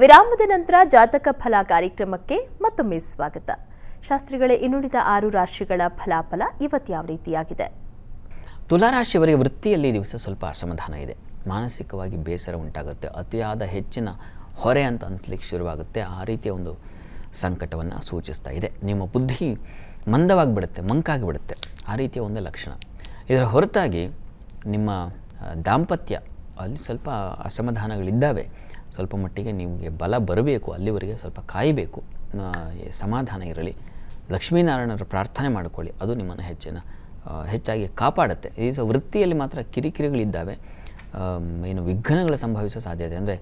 ವಿರಾಮದ ನಂತರ ಜಾತಕ ಫಲ ಕಾರ್ಯಕ್ರಮಕ್ಕೆ ಮತ್ತೊಮ್ಮೆ ಸ್ವಾಗತ ಶಾಸ್ತ್ರಿಗಳೇ ಇನ್ನುಳಿದ ಆರು ರಾಶಿಗಳ ಫಲಾಫಲ ಇವತ್ತು ಯಾವ ರೀತಿಯಾಗಿದೆ ತುಲಾರಾಶಿಯವರಿಗೆ ವೃತ್ತಿಯಲ್ಲಿ ದಿವಸ ಸ್ವಲ್ಪ ಅಸಮಾಧಾನ ಇದೆ ಮಾನಸಿಕವಾಗಿ ಬೇಸರ ಉಂಟಾಗುತ್ತೆ ಅತಿಯಾದ ಹೆಚ್ಚಿನ ಹೊರೆ ಅಂತ ಅನಿಸ್ಲಿಕ್ಕೆ ಶುರುವಾಗುತ್ತೆ ಆ ರೀತಿಯ ಒಂದು ಸಂಕಟವನ್ನು ಸೂಚಿಸ್ತಾ ಇದೆ ನಿಮ್ಮ ಬುದ್ಧಿ ಮಂಕಾಗಿ ಬಿಡುತ್ತೆ ಆ ರೀತಿಯ ಒಂದು ಲಕ್ಷಣ ಇದರ ಹೊರತಾಗಿ ನಿಮ್ಮ ದಾಂಪತ್ಯ ಅಲ್ಲಿ ಸ್ವಲ್ಪ ಅಸಮಾಧಾನಗಳಿದ್ದಾವೆ ಸ್ವಲ್ಪ ಮಟ್ಟಿಗೆ ನಿಮಗೆ ಬಲ ಬರಬೇಕು ಅಲ್ಲಿವರೆಗೆ ಸ್ವಲ್ಪ ಕಾಯಬೇಕು ಸಮಾಧಾನ ಇರಲಿ ಲಕ್ಷ್ಮೀನಾರಾಯಣರ ಪ್ರಾರ್ಥನೆ ಮಾಡಿಕೊಳ್ಳಿ ಅದು ನಿಮ್ಮನ್ನು ಹೆಚ್ಚಿನ ಹೆಚ್ಚಾಗಿ ಕಾಪಾಡುತ್ತೆ ಈ ಸೊ ವೃತ್ತಿಯಲ್ಲಿ ಮಾತ್ರ ಕಿರಿಕಿರಿಗಳಿದ್ದಾವೆ ಏನು ವಿಘ್ನಗಳು ಸಂಭವಿಸೋ ಸಾಧ್ಯತೆ ಅಂದರೆ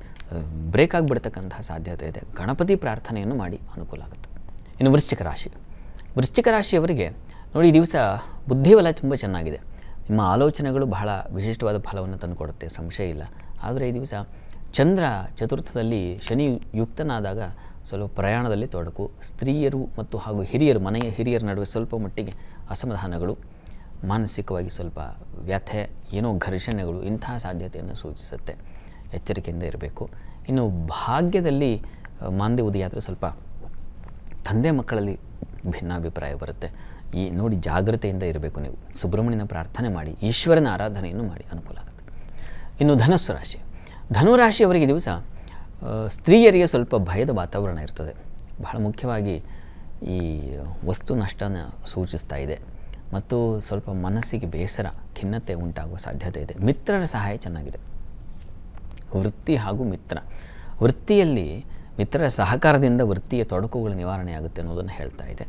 ಬ್ರೇಕ್ ಆಗಿಬಿಡ್ತಕ್ಕಂತಹ ಸಾಧ್ಯತೆ ಇದೆ ಗಣಪತಿ ಪ್ರಾರ್ಥನೆಯನ್ನು ಮಾಡಿ ಅನುಕೂಲ ಆಗುತ್ತೆ ಇನ್ನು ವೃಶ್ಚಿಕ ರಾಶಿ ವೃಶ್ಚಿಕ ರಾಶಿಯವರಿಗೆ ನೋಡಿ ಈ ದಿವಸ ಬುದ್ಧಿವಲ ತುಂಬ ಚೆನ್ನಾಗಿದೆ ನಿಮ್ಮ ಆಲೋಚನೆಗಳು ಬಹಳ ವಿಶಿಷ್ಟವಾದ ಫಲವನ್ನು ತಂದುಕೊಡುತ್ತೆ ಸಂಶಯ ಇಲ್ಲ ಆದರೆ ಈ ದಿವಸ ಚಂದ್ರ ಚತುರ್ಥದಲ್ಲಿ ಶನಿ ಯುಕ್ತನಾದಾಗ ಸ್ವಲ್ಪ ಪ್ರಯಾಣದಲ್ಲಿ ತೊಡಕು ಸ್ತ್ರೀಯರು ಮತ್ತು ಹಾಗೂ ಹಿರಿಯರು ಮನೆಯ ಹಿರಿಯರ ನಡುವೆ ಸ್ವಲ್ಪ ಮಟ್ಟಿಗೆ ಅಸಮಾಧಾನಗಳು ಮಾನಸಿಕವಾಗಿ ಸ್ವಲ್ಪ ವ್ಯಥೆ ಏನೋ ಘರ್ಷಣೆಗಳು ಇಂತಹ ಸಾಧ್ಯತೆಯನ್ನು ಸೂಚಿಸುತ್ತೆ ಎಚ್ಚರಿಕೆಯಿಂದ ಇರಬೇಕು ಇನ್ನು ಭಾಗ್ಯದಲ್ಲಿ ಮಾಂದಿ ಉದಯಾದರೆ ಸ್ವಲ್ಪ ತಂದೆ ಮಕ್ಕಳಲ್ಲಿ ಭಿನ್ನಾಭಿಪ್ರಾಯ ಬರುತ್ತೆ ಈ ನೋಡಿ ಜಾಗ್ರತೆಯಿಂದ ಇರಬೇಕು ನೀವು ಸುಬ್ರಹ್ಮಣ್ಯನ ಪ್ರಾರ್ಥನೆ ಮಾಡಿ ಈಶ್ವರನ ಆರಾಧನೆಯನ್ನು ಮಾಡಿ ಅನುಕೂಲ ಆಗುತ್ತೆ ಇನ್ನು ಧನಸ್ಸು ರಾಶಿ ಧನುರಾಶಿಯವರಿಗೆ ದಿವಸ ಸ್ತ್ರೀಯರಿಗೆ ಸ್ವಲ್ಪ ಭಯದ ವಾತಾವರಣ ಇರ್ತದೆ ಬಹಳ ಮುಖ್ಯವಾಗಿ ಈ ವಸ್ತು ನಷ್ಟನ ಸೂಚಿಸ್ತಾ ಇದೆ ಮತ್ತು ಸ್ವಲ್ಪ ಮನಸ್ಸಿಗೆ ಬೇಸರ ಖಿನ್ನತೆ ಉಂಟಾಗುವ ಸಾಧ್ಯತೆ ಇದೆ ಮಿತ್ರನ ಸಹಾಯ ಚೆನ್ನಾಗಿದೆ ವೃತ್ತಿ ಹಾಗೂ ಮಿತ್ರ ವೃತ್ತಿಯಲ್ಲಿ ಮಿತ್ರರ ಸಹಕಾರದಿಂದ ವೃತ್ತಿಯ ತೊಡಕುಗಳ ನಿವಾರಣೆಯಾಗುತ್ತೆ ಅನ್ನೋದನ್ನು ಹೇಳ್ತಾ ಇದೆ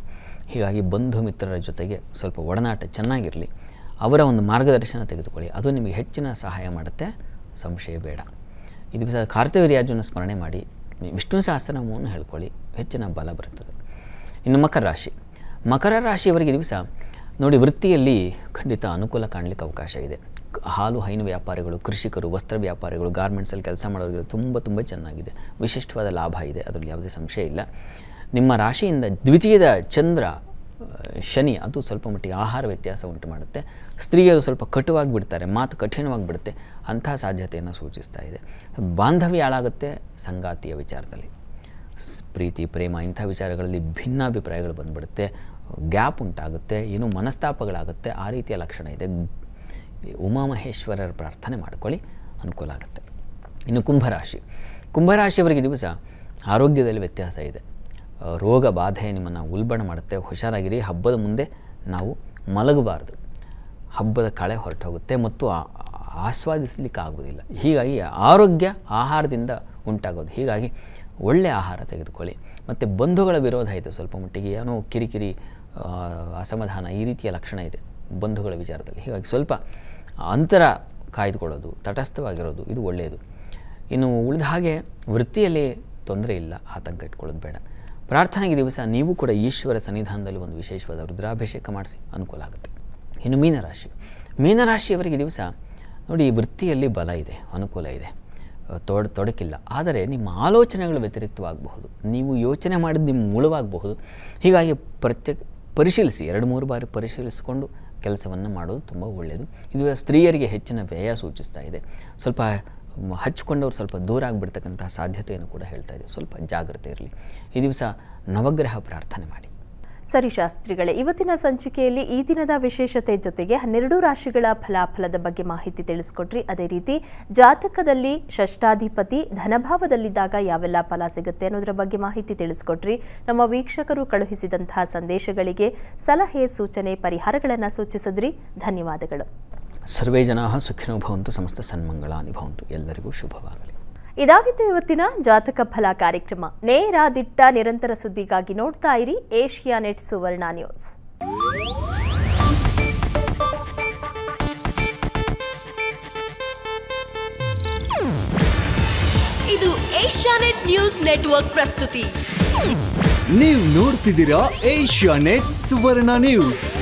ಹೀಗಾಗಿ ಬಂಧು ಮಿತ್ರರ ಜೊತೆಗೆ ಸ್ವಲ್ಪ ಒಡನಾಟ ಚೆನ್ನಾಗಿರಲಿ ಅವರ ಒಂದು ಮಾರ್ಗದರ್ಶನ ತೆಗೆದುಕೊಳ್ಳಿ ಅದು ನಿಮಗೆ ಹೆಚ್ಚಿನ ಸಹಾಯ ಮಾಡುತ್ತೆ ಸಂಶಯ ಬೇಡ ಈ ದಿವಸ ಕಾರ್ತವೀರ್ಯಾಜುನ ಸ್ಮರಣೆ ಮಾಡಿ ವಿಷ್ಣು ಸಹಸ್ರನಾಮವನ್ನು ಹೇಳ್ಕೊಳ್ಳಿ ಹೆಚ್ಚಿನ ಬಲ ಬರ್ತದೆ ಇನ್ನು ಮಕರ ರಾಶಿ ಮಕರ ರಾಶಿಯವರಿಗೆ ದಿವಸ ನೋಡಿ ವೃತ್ತಿಯಲ್ಲಿ ಖಂಡಿತ ಅನುಕೂಲ ಕಾಣಲಿಕ್ಕೆ ಅವಕಾಶ ಇದೆ ಹಾಲು ಹೈನು ವ್ಯಾಪಾರಿಗಳು ಕೃಷಿಕರು ವಸ್ತ್ರ ವ್ಯಾಪಾರಿಗಳು ಗಾರ್ಮೆಂಟ್ಸಲ್ಲಿ ಕೆಲಸ ಮಾಡೋರಿಗೆ ತುಂಬ ತುಂಬ ಚೆನ್ನಾಗಿದೆ ವಿಶಿಷ್ಟವಾದ ಲಾಭ ಇದೆ ಅದರಲ್ಲಿ ಯಾವುದೇ ಸಂಶಯ ಇಲ್ಲ ನಿಮ್ಮ ರಾಶಿಯಿಂದ ದ್ವಿತೀಯದ ಚಂದ್ರ ಶನಿ ಅದು ಸ್ವಲ್ಪ ಮಟ್ಟಿಗೆ ಆಹಾರ ವ್ಯತ್ಯಾಸ ಉಂಟು ಮಾಡುತ್ತೆ ಸ್ತ್ರೀಯರು ಸ್ವಲ್ಪ ಕಟುವಾಗಿ ಬಿಡ್ತಾರೆ ಮಾತು ಕಠಿಣವಾಗಿ ಬಿಡುತ್ತೆ ಅಂಥ ಸಾಧ್ಯತೆಯನ್ನು ಸೂಚಿಸ್ತಾ ಇದೆ ಬಾಂಧವ್ಯ ಹಾಳಾಗುತ್ತೆ ಸಂಗಾತಿಯ ವಿಚಾರದಲ್ಲಿ ಪ್ರೀತಿ ಪ್ರೇಮ ಇಂಥ ವಿಚಾರಗಳಲ್ಲಿ ಭಿನ್ನಾಭಿಪ್ರಾಯಗಳು ಬಂದುಬಿಡುತ್ತೆ ಗ್ಯಾಪ್ ಉಂಟಾಗುತ್ತೆ ಏನು ಮನಸ್ತಾಪಗಳಾಗುತ್ತೆ ಆ ರೀತಿಯ ಲಕ್ಷಣ ಇದೆ ಉಮಾಮಹೇಶ್ವರರ ಪ್ರಾರ್ಥನೆ ಮಾಡಿಕೊಳ್ಳಿ ಅನುಕೂಲ ಆಗುತ್ತೆ ಇನ್ನು ಕುಂಭರಾಶಿ ಕುಂಭರಾಶಿಯವರಿಗೆ ದಿವಸ ಆರೋಗ್ಯದಲ್ಲಿ ವ್ಯತ್ಯಾಸ ಇದೆ ರೋಗ ಬಾಧೆ ನಿಮ್ಮನ್ನು ಉಲ್ಬಣ ಮಾಡುತ್ತೆ ಹುಷಾರಾಗಿರಿ ಹಬ್ಬದ ಮುಂದೆ ನಾವು ಮಲಗಬಾರ್ದು ಹಬ್ಬದ ಕಳೆ ಹೋಗುತ್ತೆ ಮತ್ತು ಆಸ್ವಾದಿಸಲಿಕ್ಕಾಗೋದಿಲ್ಲ ಹೀಗಾಗಿ ಆರೋಗ್ಯ ಆಹಾರದಿಂದ ಉಂಟಾಗೋದು ಹೀಗಾಗಿ ಒಳ್ಳೆಯ ಆಹಾರ ತೆಗೆದುಕೊಳ್ಳಿ ಮತ್ತು ಬಂಧುಗಳ ವಿರೋಧ ಇದೆ ಸ್ವಲ್ಪ ಮಟ್ಟಿಗೆ ಏನೋ ಕಿರಿಕಿರಿ ಅಸಮಾಧಾನ ಈ ರೀತಿಯ ಲಕ್ಷಣ ಇದೆ ಬಂಧುಗಳ ವಿಚಾರದಲ್ಲಿ ಹೀಗಾಗಿ ಸ್ವಲ್ಪ ಅಂತರ ಕಾಯ್ದುಕೊಳ್ಳೋದು ತಟಸ್ಥವಾಗಿರೋದು ಇದು ಒಳ್ಳೆಯದು ಇನ್ನು ಉಳಿದ ಹಾಗೆ ವೃತ್ತಿಯಲ್ಲಿ ತೊಂದರೆ ಇಲ್ಲ ಆತಂಕ ಇಟ್ಕೊಳ್ಳೋದು ಬೇಡ ಪ್ರಾರ್ಥನೆಗೆ ದಿವಸ ನೀವು ಕೂಡ ಈಶ್ವರ ಸನ್ನಿಧಾನದಲ್ಲಿ ಒಂದು ವಿಶೇಷವಾದ ರುದ್ರಾಭಿಷೇಕ ಮಾಡಿಸಿ ಅನುಕೂಲ ಆಗುತ್ತೆ ಇನ್ನು ಮೀನರಾಶಿ ಮೀನರಾಶಿಯವರಿಗೆ ದಿವಸ ನೋಡಿ ವೃತ್ತಿಯಲ್ಲಿ ಬಲ ಇದೆ ಅನುಕೂಲ ಇದೆ ತೊಡ ತೊಡಕಿಲ್ಲ ಆದರೆ ನಿಮ್ಮ ಆಲೋಚನೆಗಳು ವ್ಯತಿರಿಕ್ತವಾಗಬಹುದು ನೀವು ಯೋಚನೆ ಮಾಡಿದ ನಿಮ್ಮ ಮುಳುವಾಗಬಹುದು ಹೀಗಾಗಿ ಪ್ರತ್ಯೇಕ ಪರಿಶೀಲಿಸಿ ಎರಡು ಮೂರು ಬಾರಿ ಪರಿಶೀಲಿಸಿಕೊಂಡು ಕೆಲಸವನ್ನು ಮಾಡೋದು ತುಂಬ ಒಳ್ಳೆಯದು ಇದು ಸ್ತ್ರೀಯರಿಗೆ ಹೆಚ್ಚಿನ ವ್ಯಯ ಸೂಚಿಸ್ತಾ ಇದೆ ಸ್ವಲ್ಪ ಹಚ್ಚಿಕೊಂಡವ್ರು ಸ್ವಲ್ಪ ದೂರ ಆಗಿಬಿಡ್ತಕ್ಕಂತಹ ಸಾಧ್ಯತೆಯನ್ನು ಕೂಡ ಹೇಳ್ತಾ ಇದ್ದೀವಿ ಸ್ವಲ್ಪ ಜಾಗ್ರತೆ ಇರಲಿ ಈ ದಿವಸ ನವಗ್ರಹ ಪ್ರಾರ್ಥನೆ ಮಾಡಿ ಸರಿ ಶಾಸ್ತ್ರಿಗಳೇ ಇವತ್ತಿನ ಸಂಚಿಕೆಯಲ್ಲಿ ಈ ದಿನದ ವಿಶೇಷತೆ ಜೊತೆಗೆ ಹನ್ನೆರಡು ರಾಶಿಗಳ ಫಲಾಫಲದ ಬಗ್ಗೆ ಮಾಹಿತಿ ತಿಳಿಸ್ಕೊಟ್ರಿ ಅದೇ ರೀತಿ ಜಾತಕದಲ್ಲಿ ಷಷ್ಟಾಧಿಪತಿ ಧನಭಾವದಲ್ಲಿದ್ದಾಗ ಯಾವೆಲ್ಲ ಫಲ ಸಿಗುತ್ತೆ ಅನ್ನೋದರ ಬಗ್ಗೆ ಮಾಹಿತಿ ತಿಳಿಸ್ಕೊಟ್ರಿ ನಮ್ಮ ವೀಕ್ಷಕರು ಕಳುಹಿಸಿದಂತಹ ಸಂದೇಶಗಳಿಗೆ ಸಲಹೆ ಸೂಚನೆ ಪರಿಹಾರಗಳನ್ನು ಸೂಚಿಸಿದ್ರಿ ಧನ್ಯವಾದಗಳು ಸರ್ವೇ ಜನಾ ಸುಖಿನೋ ಭವಂತು ಸಮಸ್ತ ಸನ್ಮಂಗಳಾನಿ ಭವಂತು ಎಲ್ಲರಿಗೂ ಶುಭವಾಗಲಿ ಇದಾಗಿತ್ತು ಇವತ್ತಿನ ಜಾತಕ ಫಲ ಕಾರ್ಯಕ್ರಮ ನೇರ ದಿಟ್ಟ ನಿರಂತರ ಸುದ್ದಿಗಾಗಿ ನೋಡ್ತಾ ಇರಿ ಏಷ್ಯಾ ನೆಟ್ ಸುವರ್ಣ ನ್ಯೂಸ್ ಇದು ಏಷ್ಯಾ ನೆಟ್ ನ್ಯೂಸ್ ನೆಟ್ವರ್ಕ್ ಪ್ರಸ್ತುತಿ ನೀವು ನೋಡ್ತಿದ್ದೀರಾ ಏಷ್ಯಾ ನೆಟ್ ಸುವರ್ಣ ನ್ಯೂಸ್